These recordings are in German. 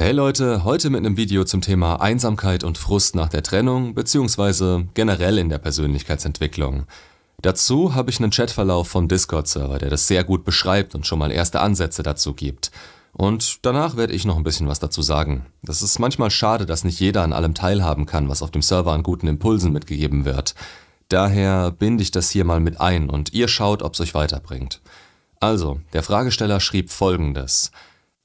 Hey Leute, heute mit einem Video zum Thema Einsamkeit und Frust nach der Trennung bzw. generell in der Persönlichkeitsentwicklung. Dazu habe ich einen Chatverlauf vom Discord-Server, der das sehr gut beschreibt und schon mal erste Ansätze dazu gibt. Und danach werde ich noch ein bisschen was dazu sagen. Das ist manchmal schade, dass nicht jeder an allem teilhaben kann, was auf dem Server an guten Impulsen mitgegeben wird. Daher binde ich das hier mal mit ein und ihr schaut, ob es euch weiterbringt. Also, der Fragesteller schrieb folgendes.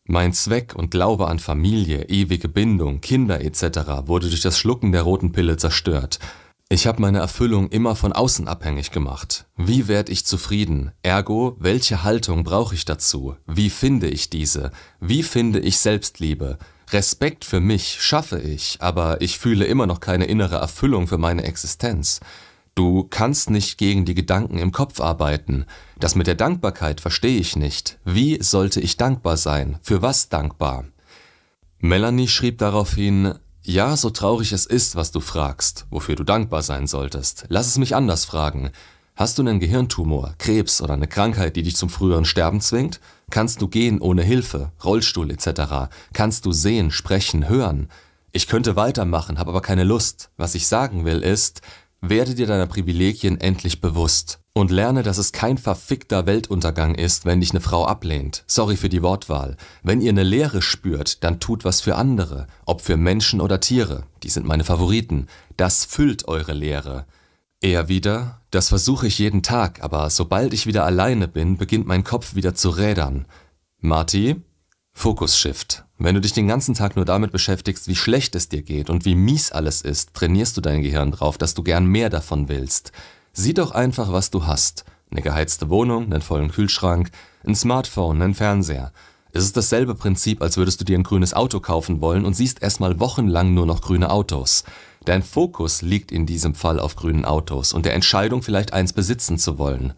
Mein Zweck und Glaube an Familie, ewige Bindung, Kinder etc. wurde durch das Schlucken der roten Pille zerstört. Ich habe meine Erfüllung immer von außen abhängig gemacht. Wie werde ich zufrieden? Ergo, welche Haltung brauche ich dazu? Wie finde ich diese? Wie finde ich Selbstliebe? Respekt für mich schaffe ich, aber ich fühle immer noch keine innere Erfüllung für meine Existenz. Du kannst nicht gegen die Gedanken im Kopf arbeiten. Das mit der Dankbarkeit verstehe ich nicht. Wie sollte ich dankbar sein? Für was dankbar? Melanie schrieb daraufhin, ja, so traurig es ist, was du fragst, wofür du dankbar sein solltest. Lass es mich anders fragen. Hast du einen Gehirntumor, Krebs oder eine Krankheit, die dich zum früheren Sterben zwingt? Kannst du gehen ohne Hilfe, Rollstuhl etc.? Kannst du sehen, sprechen, hören? Ich könnte weitermachen, habe aber keine Lust. Was ich sagen will ist, werde dir deiner Privilegien endlich bewusst und lerne, dass es kein verfickter Weltuntergang ist, wenn dich eine Frau ablehnt. Sorry für die Wortwahl. Wenn ihr eine Leere spürt, dann tut was für andere, ob für Menschen oder Tiere. Die sind meine Favoriten. Das füllt eure Leere. Er wieder, das versuche ich jeden Tag, aber sobald ich wieder alleine bin, beginnt mein Kopf wieder zu rädern. Marty, Fokus Shift. Wenn du dich den ganzen Tag nur damit beschäftigst, wie schlecht es dir geht und wie mies alles ist, trainierst du dein Gehirn drauf, dass du gern mehr davon willst. Sieh doch einfach, was du hast. Eine geheizte Wohnung, einen vollen Kühlschrank, ein Smartphone, einen Fernseher. Es ist dasselbe Prinzip, als würdest du dir ein grünes Auto kaufen wollen und siehst erstmal wochenlang nur noch grüne Autos. Dein Fokus liegt in diesem Fall auf grünen Autos und der Entscheidung, vielleicht eins besitzen zu wollen.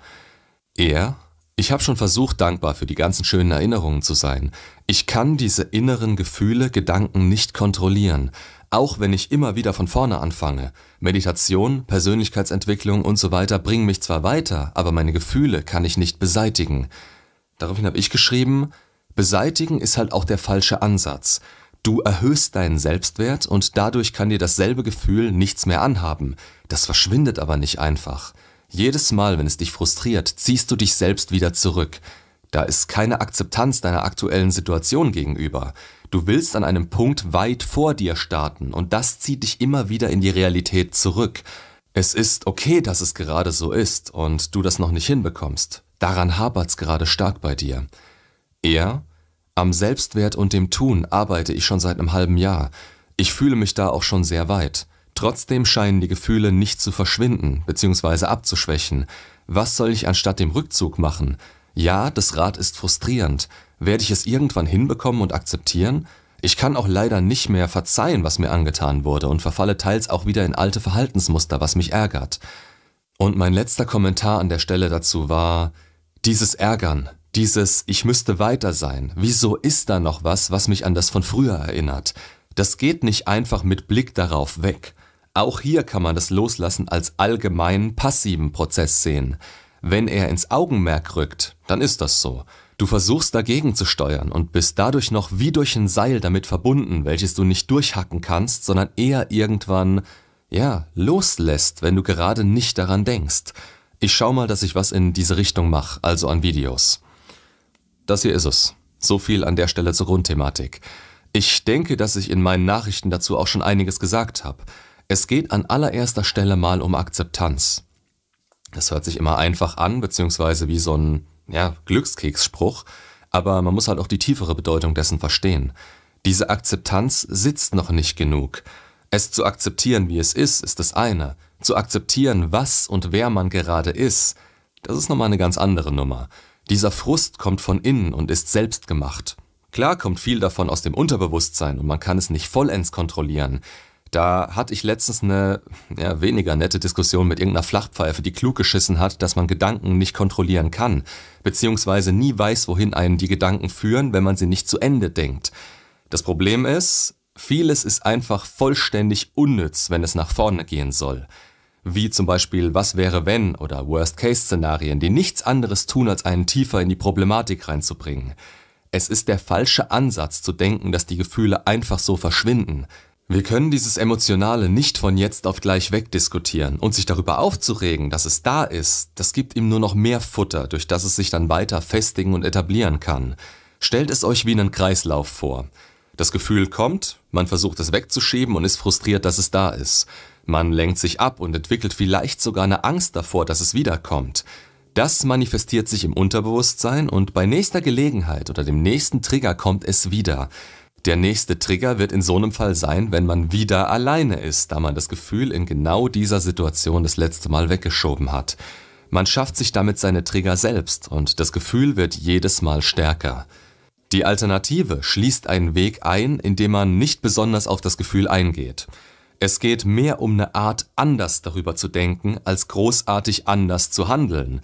Er ich habe schon versucht, dankbar für die ganzen schönen Erinnerungen zu sein. Ich kann diese inneren Gefühle, Gedanken nicht kontrollieren, auch wenn ich immer wieder von vorne anfange. Meditation, Persönlichkeitsentwicklung und so weiter bringen mich zwar weiter, aber meine Gefühle kann ich nicht beseitigen. Daraufhin habe ich geschrieben, beseitigen ist halt auch der falsche Ansatz. Du erhöhst deinen Selbstwert und dadurch kann dir dasselbe Gefühl nichts mehr anhaben. Das verschwindet aber nicht einfach. Jedes Mal, wenn es dich frustriert, ziehst du dich selbst wieder zurück. Da ist keine Akzeptanz deiner aktuellen Situation gegenüber. Du willst an einem Punkt weit vor dir starten und das zieht dich immer wieder in die Realität zurück. Es ist okay, dass es gerade so ist und du das noch nicht hinbekommst. Daran hapert's gerade stark bei dir. Er? Am Selbstwert und dem Tun arbeite ich schon seit einem halben Jahr. Ich fühle mich da auch schon sehr weit. Trotzdem scheinen die Gefühle nicht zu verschwinden bzw. abzuschwächen. Was soll ich anstatt dem Rückzug machen? Ja, das Rad ist frustrierend. Werde ich es irgendwann hinbekommen und akzeptieren? Ich kann auch leider nicht mehr verzeihen, was mir angetan wurde und verfalle teils auch wieder in alte Verhaltensmuster, was mich ärgert. Und mein letzter Kommentar an der Stelle dazu war, dieses Ärgern, dieses Ich müsste weiter sein, wieso ist da noch was, was mich an das von früher erinnert? Das geht nicht einfach mit Blick darauf weg. Auch hier kann man das Loslassen als allgemeinen passiven Prozess sehen. Wenn er ins Augenmerk rückt, dann ist das so. Du versuchst dagegen zu steuern und bist dadurch noch wie durch ein Seil damit verbunden, welches du nicht durchhacken kannst, sondern eher irgendwann, ja, loslässt, wenn du gerade nicht daran denkst. Ich schau mal, dass ich was in diese Richtung mache, also an Videos. Das hier ist es. So viel an der Stelle zur Grundthematik. Ich denke, dass ich in meinen Nachrichten dazu auch schon einiges gesagt habe. Es geht an allererster Stelle mal um Akzeptanz. Das hört sich immer einfach an, beziehungsweise wie so ein ja, Glückskeksspruch, aber man muss halt auch die tiefere Bedeutung dessen verstehen. Diese Akzeptanz sitzt noch nicht genug. Es zu akzeptieren, wie es ist, ist das eine. Zu akzeptieren, was und wer man gerade ist, das ist nochmal eine ganz andere Nummer. Dieser Frust kommt von innen und ist selbst gemacht. Klar kommt viel davon aus dem Unterbewusstsein und man kann es nicht vollends kontrollieren, da hatte ich letztens eine ja, weniger nette Diskussion mit irgendeiner Flachpfeife, die klug geschissen hat, dass man Gedanken nicht kontrollieren kann, beziehungsweise nie weiß, wohin einen die Gedanken führen, wenn man sie nicht zu Ende denkt. Das Problem ist, vieles ist einfach vollständig unnütz, wenn es nach vorne gehen soll. Wie zum Beispiel Was wäre wenn oder Worst-Case-Szenarien, die nichts anderes tun, als einen tiefer in die Problematik reinzubringen. Es ist der falsche Ansatz zu denken, dass die Gefühle einfach so verschwinden. Wir können dieses Emotionale nicht von jetzt auf gleich wegdiskutieren und sich darüber aufzuregen, dass es da ist, das gibt ihm nur noch mehr Futter, durch das es sich dann weiter festigen und etablieren kann. Stellt es euch wie einen Kreislauf vor. Das Gefühl kommt, man versucht es wegzuschieben und ist frustriert, dass es da ist. Man lenkt sich ab und entwickelt vielleicht sogar eine Angst davor, dass es wiederkommt. Das manifestiert sich im Unterbewusstsein und bei nächster Gelegenheit oder dem nächsten Trigger kommt es wieder. Der nächste Trigger wird in so einem Fall sein, wenn man wieder alleine ist, da man das Gefühl in genau dieser Situation das letzte Mal weggeschoben hat. Man schafft sich damit seine Trigger selbst und das Gefühl wird jedes Mal stärker. Die Alternative schließt einen Weg ein, indem man nicht besonders auf das Gefühl eingeht. Es geht mehr um eine Art, anders darüber zu denken, als großartig anders zu handeln.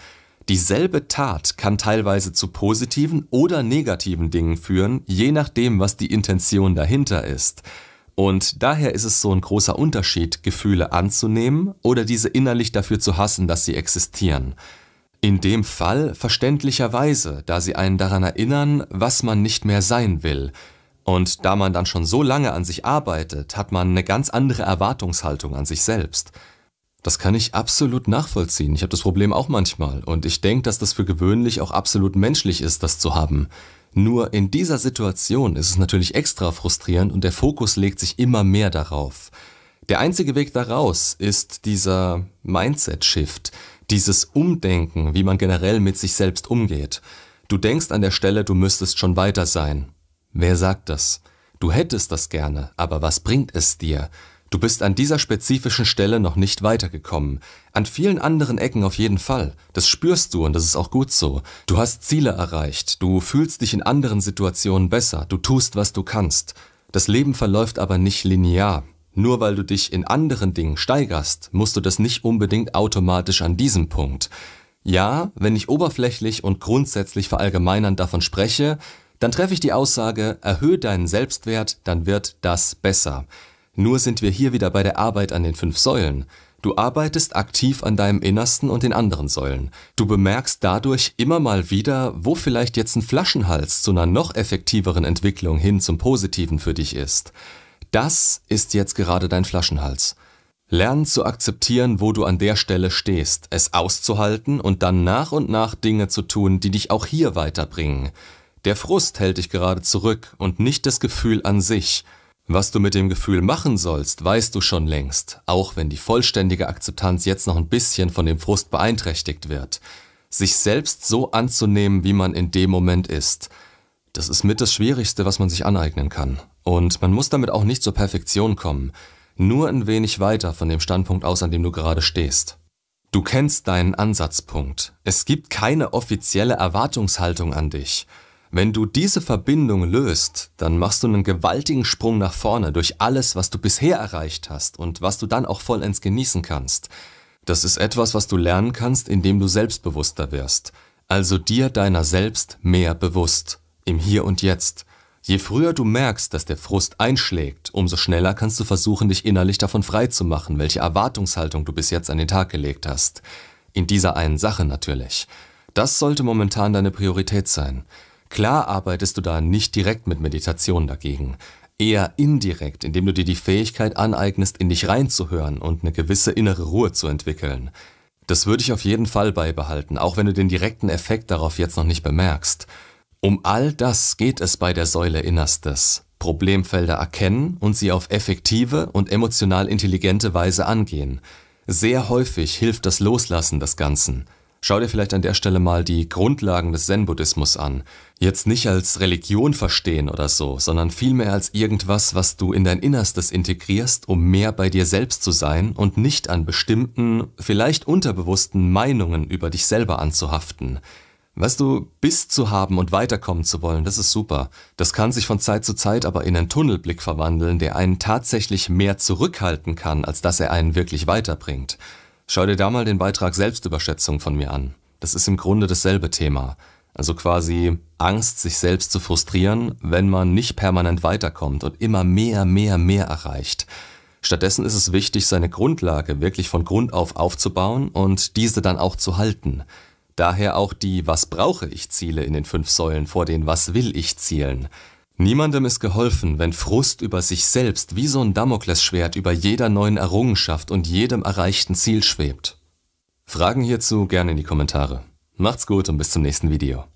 Dieselbe Tat kann teilweise zu positiven oder negativen Dingen führen, je nachdem, was die Intention dahinter ist. Und daher ist es so ein großer Unterschied, Gefühle anzunehmen oder diese innerlich dafür zu hassen, dass sie existieren. In dem Fall verständlicherweise, da sie einen daran erinnern, was man nicht mehr sein will. Und da man dann schon so lange an sich arbeitet, hat man eine ganz andere Erwartungshaltung an sich selbst. Das kann ich absolut nachvollziehen. Ich habe das Problem auch manchmal und ich denke, dass das für gewöhnlich auch absolut menschlich ist, das zu haben. Nur in dieser Situation ist es natürlich extra frustrierend und der Fokus legt sich immer mehr darauf. Der einzige Weg daraus ist dieser Mindset-Shift, dieses Umdenken, wie man generell mit sich selbst umgeht. Du denkst an der Stelle, du müsstest schon weiter sein. Wer sagt das? Du hättest das gerne, aber was bringt es dir? Du bist an dieser spezifischen Stelle noch nicht weitergekommen. An vielen anderen Ecken auf jeden Fall. Das spürst du und das ist auch gut so. Du hast Ziele erreicht, du fühlst dich in anderen Situationen besser, du tust, was du kannst. Das Leben verläuft aber nicht linear. Nur weil du dich in anderen Dingen steigerst, musst du das nicht unbedingt automatisch an diesem Punkt. Ja, wenn ich oberflächlich und grundsätzlich verallgemeinern davon spreche, dann treffe ich die Aussage, erhöhe deinen Selbstwert, dann wird das besser. Nur sind wir hier wieder bei der Arbeit an den fünf Säulen. Du arbeitest aktiv an deinem Innersten und den anderen Säulen. Du bemerkst dadurch immer mal wieder, wo vielleicht jetzt ein Flaschenhals zu einer noch effektiveren Entwicklung hin zum Positiven für dich ist. Das ist jetzt gerade dein Flaschenhals. Lern zu akzeptieren, wo du an der Stelle stehst, es auszuhalten und dann nach und nach Dinge zu tun, die dich auch hier weiterbringen. Der Frust hält dich gerade zurück und nicht das Gefühl an sich. Was du mit dem Gefühl machen sollst, weißt du schon längst, auch wenn die vollständige Akzeptanz jetzt noch ein bisschen von dem Frust beeinträchtigt wird. Sich selbst so anzunehmen, wie man in dem Moment ist, das ist mit das Schwierigste, was man sich aneignen kann. Und man muss damit auch nicht zur Perfektion kommen, nur ein wenig weiter von dem Standpunkt aus, an dem du gerade stehst. Du kennst deinen Ansatzpunkt. Es gibt keine offizielle Erwartungshaltung an dich. Wenn du diese Verbindung löst, dann machst du einen gewaltigen Sprung nach vorne durch alles, was du bisher erreicht hast und was du dann auch vollends genießen kannst. Das ist etwas, was du lernen kannst, indem du selbstbewusster wirst. Also dir deiner selbst mehr bewusst. Im Hier und Jetzt. Je früher du merkst, dass der Frust einschlägt, umso schneller kannst du versuchen, dich innerlich davon freizumachen, welche Erwartungshaltung du bis jetzt an den Tag gelegt hast. In dieser einen Sache natürlich. Das sollte momentan deine Priorität sein. Klar arbeitest du da nicht direkt mit Meditation dagegen, eher indirekt, indem du dir die Fähigkeit aneignest, in dich reinzuhören und eine gewisse innere Ruhe zu entwickeln. Das würde ich auf jeden Fall beibehalten, auch wenn du den direkten Effekt darauf jetzt noch nicht bemerkst. Um all das geht es bei der Säule Innerstes. Problemfelder erkennen und sie auf effektive und emotional intelligente Weise angehen. Sehr häufig hilft das Loslassen des Ganzen. Schau dir vielleicht an der Stelle mal die Grundlagen des Zen-Buddhismus an. Jetzt nicht als Religion verstehen oder so, sondern vielmehr als irgendwas, was du in dein Innerstes integrierst, um mehr bei dir selbst zu sein und nicht an bestimmten, vielleicht unterbewussten Meinungen über dich selber anzuhaften. Weißt du, Biss zu haben und weiterkommen zu wollen, das ist super. Das kann sich von Zeit zu Zeit aber in einen Tunnelblick verwandeln, der einen tatsächlich mehr zurückhalten kann, als dass er einen wirklich weiterbringt. Schau dir da mal den Beitrag Selbstüberschätzung von mir an. Das ist im Grunde dasselbe Thema. Also quasi Angst, sich selbst zu frustrieren, wenn man nicht permanent weiterkommt und immer mehr, mehr, mehr erreicht. Stattdessen ist es wichtig, seine Grundlage wirklich von Grund auf aufzubauen und diese dann auch zu halten. Daher auch die Was brauche ich Ziele in den fünf Säulen vor den Was will ich Zielen. Niemandem ist geholfen, wenn Frust über sich selbst wie so ein Damoklesschwert über jeder neuen Errungenschaft und jedem erreichten Ziel schwebt. Fragen hierzu gerne in die Kommentare. Macht's gut und bis zum nächsten Video.